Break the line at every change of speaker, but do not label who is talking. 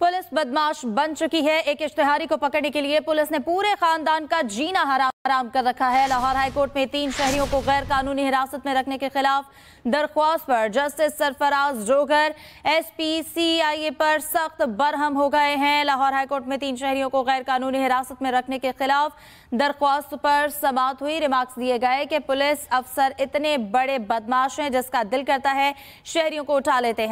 police बदमाश बन चुकी है एक इश्तेहारी को पकड़ने के लिए पुलिस ने पूरे खानदान का जीना हराम कर रखा है लाहौर हाईकोर्ट में तीन शहरियों को गैर कानूनी हिरासत में रखने के खिलाफ दरख्वास्त पर जस्टिस सरफराज जोगर आई ए पर सख्त बरहम हो गए हैं लाहौर हाईकोर्ट में तीन शहरियों को गैर कानूनी हिरासत में रखने के खिलाफ दरख्वास्त पर समाप्त हुई रिमार्क्स दिए गए कि पुलिस अफसर इतने बड़े बदमाश हैं जिसका दिल करता है शहरियों को उठा लेते हैं